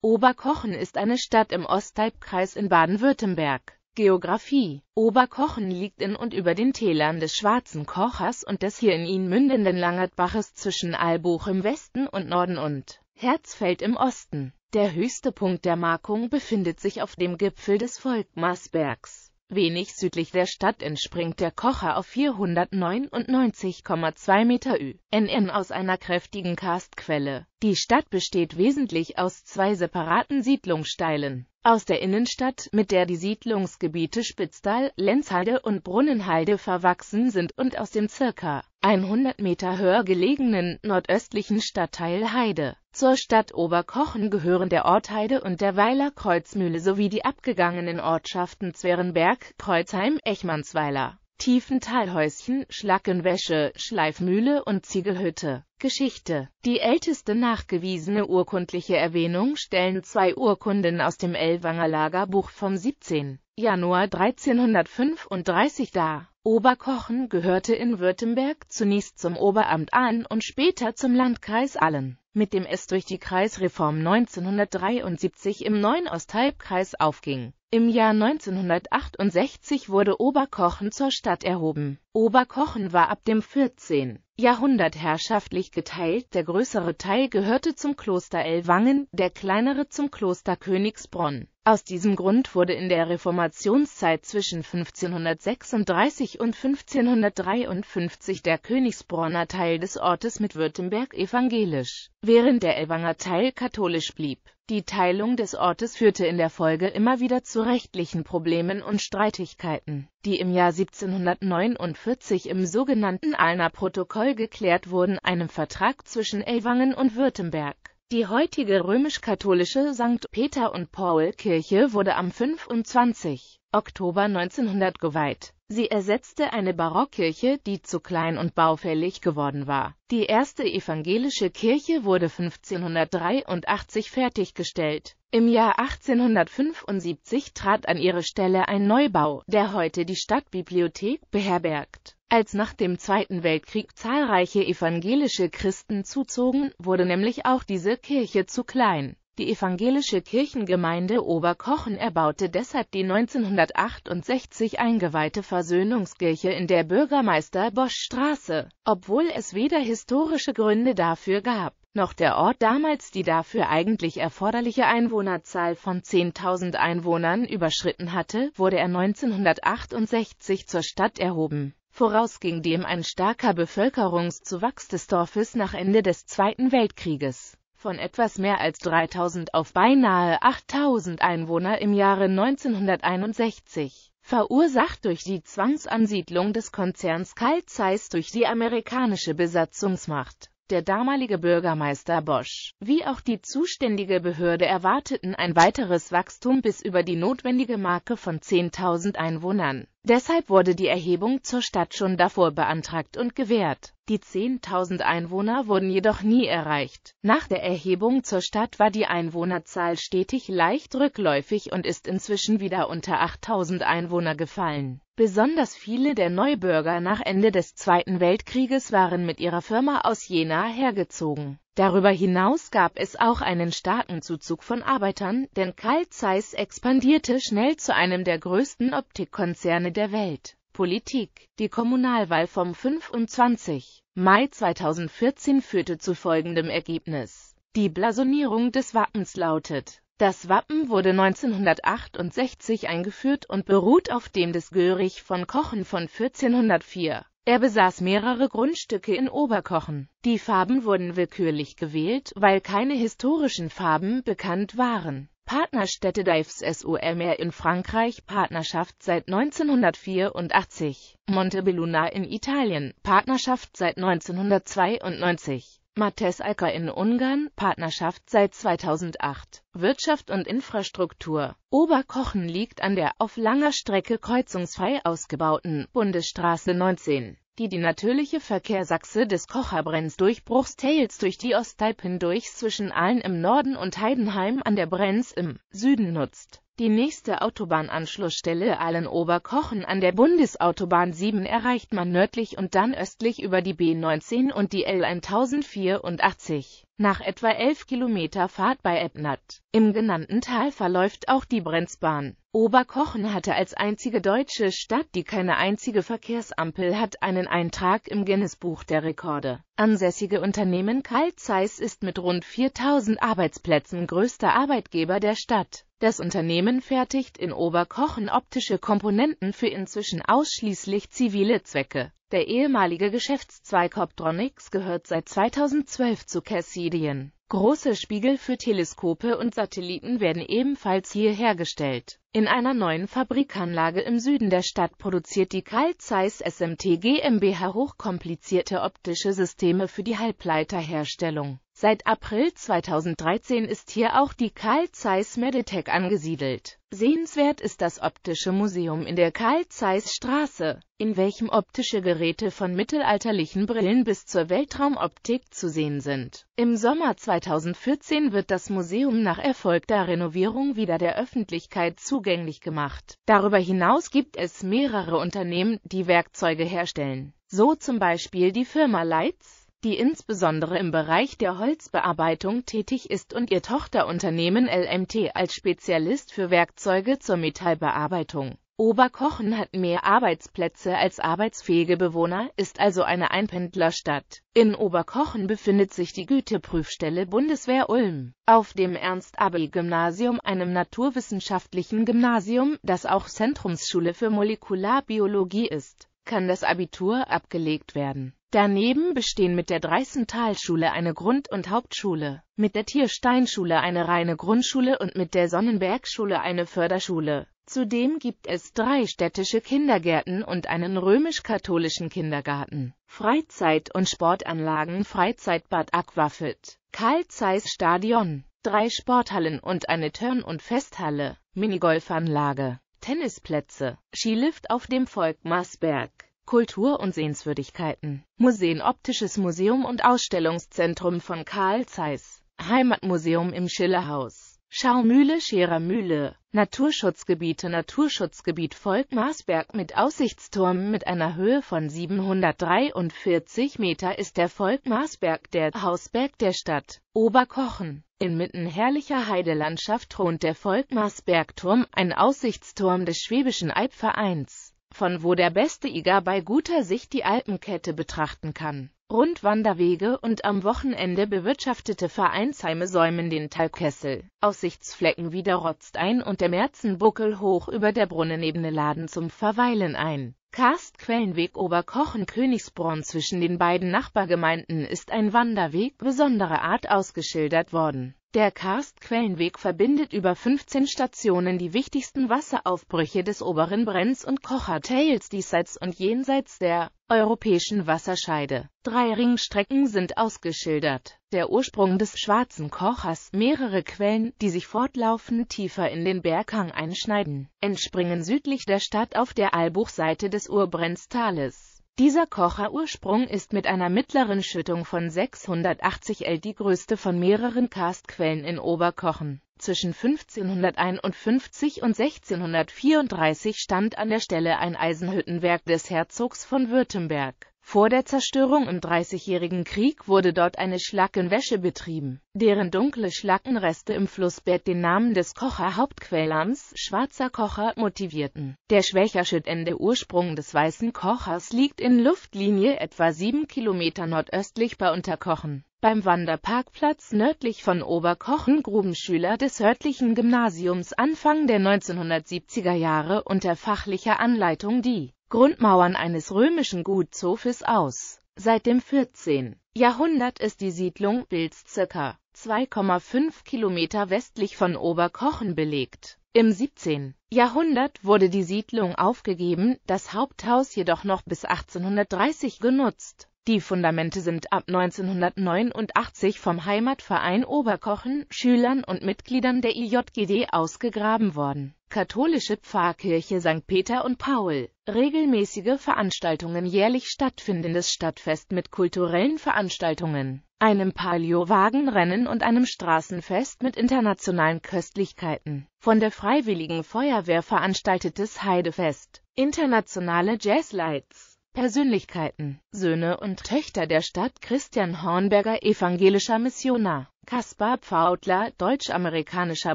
Oberkochen ist eine Stadt im Osthalbkreis in Baden-Württemberg. Geografie Oberkochen liegt in und über den Tälern des Schwarzen Kochers und des hier in ihn mündenden Langertbaches zwischen Albuch im Westen und Norden und Herzfeld im Osten. Der höchste Punkt der Markung befindet sich auf dem Gipfel des Volkmarsbergs. Wenig südlich der Stadt entspringt der Kocher auf 499,2 Meter ÜNN aus einer kräftigen Karstquelle. Die Stadt besteht wesentlich aus zwei separaten Siedlungssteilen. Aus der Innenstadt, mit der die Siedlungsgebiete Spitztal, Lenzhalde und Brunnenhalde verwachsen sind, und aus dem ca. 100 Meter höher gelegenen nordöstlichen Stadtteil Heide. Zur Stadt Oberkochen gehören der Ort Heide und der Weiler Kreuzmühle sowie die abgegangenen Ortschaften Zwerenberg, Kreuzheim, Echmannsweiler. Tiefentalhäuschen, Schlackenwäsche, Schleifmühle und Ziegelhütte. Geschichte Die älteste nachgewiesene urkundliche Erwähnung stellen zwei Urkunden aus dem Elwanger Lagerbuch vom 17. Januar 1335 dar Oberkochen gehörte in Württemberg zunächst zum Oberamt Ahlen und später zum Landkreis Ahlen. Mit dem es durch die Kreisreform 1973 im neuen Osthalbkreis aufging im Jahr 1968 wurde Oberkochen zur Stadt erhoben. Oberkochen war ab dem 14. Jahrhundert herrschaftlich geteilt, der größere Teil gehörte zum Kloster Elwangen, der kleinere zum Kloster Königsbronn. Aus diesem Grund wurde in der Reformationszeit zwischen 1536 und 1553 der Königsbronner Teil des Ortes mit Württemberg evangelisch, während der Elwanger Teil katholisch blieb die Teilung des Ortes führte in der Folge immer wieder zu rechtlichen Problemen und Streitigkeiten, die im Jahr 1749 im sogenannten Alner Protokoll geklärt wurden, einem Vertrag zwischen Ellwangen und Württemberg. Die heutige römisch-katholische St. Peter- und Paul-Kirche wurde am 25. Oktober 1900 geweiht. Sie ersetzte eine Barockkirche, die zu klein und baufällig geworden war. Die erste evangelische Kirche wurde 1583 fertiggestellt. Im Jahr 1875 trat an ihre Stelle ein Neubau, der heute die Stadtbibliothek beherbergt. Als nach dem Zweiten Weltkrieg zahlreiche evangelische Christen zuzogen, wurde nämlich auch diese Kirche zu klein. Die evangelische Kirchengemeinde Oberkochen erbaute deshalb die 1968 eingeweihte Versöhnungskirche in der Bürgermeister-Bosch-Straße, obwohl es weder historische Gründe dafür gab, noch der Ort damals die dafür eigentlich erforderliche Einwohnerzahl von 10.000 Einwohnern überschritten hatte, wurde er 1968 zur Stadt erhoben. Vorausging dem ein starker Bevölkerungszuwachs des Dorfes nach Ende des Zweiten Weltkrieges von etwas mehr als 3000 auf beinahe 8000 Einwohner im Jahre 1961, verursacht durch die Zwangsansiedlung des Konzerns Carl Zeiss durch die amerikanische Besatzungsmacht. Der damalige Bürgermeister Bosch, wie auch die zuständige Behörde erwarteten ein weiteres Wachstum bis über die notwendige Marke von 10.000 Einwohnern. Deshalb wurde die Erhebung zur Stadt schon davor beantragt und gewährt. Die 10.000 Einwohner wurden jedoch nie erreicht. Nach der Erhebung zur Stadt war die Einwohnerzahl stetig leicht rückläufig und ist inzwischen wieder unter 8.000 Einwohner gefallen. Besonders viele der Neubürger nach Ende des Zweiten Weltkrieges waren mit ihrer Firma aus Jena hergezogen. Darüber hinaus gab es auch einen starken Zuzug von Arbeitern, denn Carl Zeiss expandierte schnell zu einem der größten Optikkonzerne der Welt. Politik. Die Kommunalwahl vom 25. Mai 2014 führte zu folgendem Ergebnis. Die Blasonierung des Wappens lautet das Wappen wurde 1968 eingeführt und beruht auf dem des Görich von Kochen von 1404. Er besaß mehrere Grundstücke in Oberkochen. Die Farben wurden willkürlich gewählt, weil keine historischen Farben bekannt waren. Partnerstädte Dives SOMR in Frankreich, Partnerschaft seit 1984, Montebelluna in Italien, Partnerschaft seit 1992, Mates Alka in Ungarn, Partnerschaft seit 2008, Wirtschaft und Infrastruktur. Oberkochen liegt an der auf langer Strecke kreuzungsfrei ausgebauten Bundesstraße 19 die die natürliche Verkehrsachse des Kocherbrenns Tails durch die Ostalb hindurch zwischen Aalen im Norden und Heidenheim an der Brenz im Süden nutzt. Die nächste Autobahnanschlussstelle Aalen-Oberkochen an der Bundesautobahn 7 erreicht man nördlich und dann östlich über die B19 und die L1084 nach etwa 11 Kilometer Fahrt bei Ebnat. Im genannten Tal verläuft auch die Brenzbahn. Oberkochen hatte als einzige deutsche Stadt, die keine einzige Verkehrsampel hat, einen Eintrag im Guinness-Buch der Rekorde. Ansässige Unternehmen Karl Zeiss ist mit rund 4000 Arbeitsplätzen größter Arbeitgeber der Stadt. Das Unternehmen fertigt in Oberkochen optische Komponenten für inzwischen ausschließlich zivile Zwecke. Der ehemalige Geschäftszweig Optronics gehört seit 2012 zu Cassidian. Große Spiegel für Teleskope und Satelliten werden ebenfalls hier hergestellt. In einer neuen Fabrikanlage im Süden der Stadt produziert die Carl Zeiss SMT GmbH hochkomplizierte optische Systeme für die Halbleiterherstellung Seit April 2013 ist hier auch die Carl Zeiss Meditech angesiedelt. Sehenswert ist das Optische Museum in der Carl Zeiss Straße, in welchem optische Geräte von mittelalterlichen Brillen bis zur Weltraumoptik zu sehen sind. Im Sommer 2014 wird das Museum nach erfolgter Renovierung wieder der Öffentlichkeit zugänglich gemacht. Darüber hinaus gibt es mehrere Unternehmen, die Werkzeuge herstellen. So zum Beispiel die Firma Leitz, die insbesondere im Bereich der Holzbearbeitung tätig ist und ihr Tochterunternehmen LMT als Spezialist für Werkzeuge zur Metallbearbeitung. Oberkochen hat mehr Arbeitsplätze als arbeitsfähige Bewohner, ist also eine Einpendlerstadt. In Oberkochen befindet sich die Güteprüfstelle Bundeswehr Ulm. Auf dem Ernst-Abel-Gymnasium, einem naturwissenschaftlichen Gymnasium, das auch Zentrumsschule für Molekularbiologie ist, kann das Abitur abgelegt werden. Daneben bestehen mit der Dreißentalschule eine Grund- und Hauptschule, mit der Tiersteinschule eine reine Grundschule und mit der Sonnenbergschule eine Förderschule. Zudem gibt es drei städtische Kindergärten und einen römisch-katholischen Kindergarten, Freizeit- und Sportanlagen Freizeitbad Aquafit, Karl Zeiss Stadion, drei Sporthallen und eine Turn- und Festhalle, Minigolfanlage, Tennisplätze, Skilift auf dem Volk Marsberg. Kultur und Sehenswürdigkeiten, Museen Optisches Museum und Ausstellungszentrum von Karl Zeiss, Heimatmuseum im Schillerhaus, Schaumühle Scherer Mühle, Naturschutzgebiete Naturschutzgebiet Volkmarsberg mit Aussichtsturm mit einer Höhe von 743 Meter ist der Volkmarsberg der Hausberg der Stadt Oberkochen. Inmitten herrlicher Heidelandschaft thront der Volkmarsbergturm, ein Aussichtsturm des Schwäbischen Albvereins von wo der beste Iger bei guter Sicht die Alpenkette betrachten kann. Rundwanderwege und am Wochenende bewirtschaftete Vereinsheime säumen den Talkessel. Aussichtsflecken wie der ein und der Märzenbuckel hoch über der Brunnenebene laden zum Verweilen ein. Karstquellenweg Oberkochen Königsbronn zwischen den beiden Nachbargemeinden ist ein Wanderweg besonderer Art ausgeschildert worden der Karstquellenweg verbindet über 15 Stationen die wichtigsten Wasseraufbrüche des oberen Brenz und Kocher Tails diesseits und jenseits der europäischen Wasserscheide. Drei Ringstrecken sind ausgeschildert. Der Ursprung des schwarzen Kochers, mehrere Quellen, die sich fortlaufend tiefer in den Berghang einschneiden, entspringen südlich der Stadt auf der Albuchseite des Urbrenztales. Dieser Kocherursprung ist mit einer mittleren Schüttung von 680 L die größte von mehreren Karstquellen in Oberkochen. Zwischen 1551 und 1634 stand an der Stelle ein Eisenhüttenwerk des Herzogs von Württemberg vor der Zerstörung im Dreißigjährigen Krieg wurde dort eine Schlackenwäsche betrieben, deren dunkle Schlackenreste im Flussbett den Namen des Kocher Hauptquellamts Schwarzer Kocher motivierten. Der Schwächerschüttende Ursprung des Weißen Kochers liegt in Luftlinie etwa sieben Kilometer nordöstlich bei Unterkochen. Beim Wanderparkplatz nördlich von Oberkochen Grubenschüler des örtlichen Gymnasiums Anfang der 1970er Jahre unter fachlicher Anleitung die Grundmauern eines römischen Gutshofes aus. Seit dem 14. Jahrhundert ist die Siedlung Bilz ca. 2,5 Kilometer westlich von Oberkochen belegt. Im 17. Jahrhundert wurde die Siedlung aufgegeben, das Haupthaus jedoch noch bis 1830 genutzt. Die Fundamente sind ab 1989 vom Heimatverein Oberkochen, Schülern und Mitgliedern der IJGD ausgegraben worden. Katholische Pfarrkirche St. Peter und Paul. Regelmäßige Veranstaltungen jährlich stattfindendes Stadtfest mit kulturellen Veranstaltungen, einem Palio-Wagenrennen und einem Straßenfest mit internationalen Köstlichkeiten. Von der Freiwilligen Feuerwehr veranstaltetes Heidefest. Internationale Jazzlights. Persönlichkeiten, Söhne und Töchter der Stadt Christian Hornberger evangelischer Missionar, Kaspar Pfaudler deutsch-amerikanischer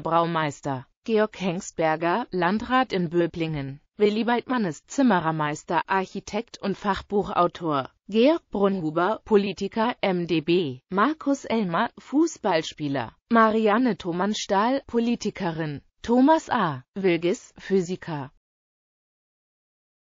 Braumeister, Georg Hengstberger, Landrat in Böblingen, Willibald Mannes Zimmerermeister, Architekt und Fachbuchautor, Georg Brunhuber, Politiker MdB, Markus Elmer, Fußballspieler, Marianne Thomann-Stahl, Politikerin, Thomas A. Wilges, Physiker,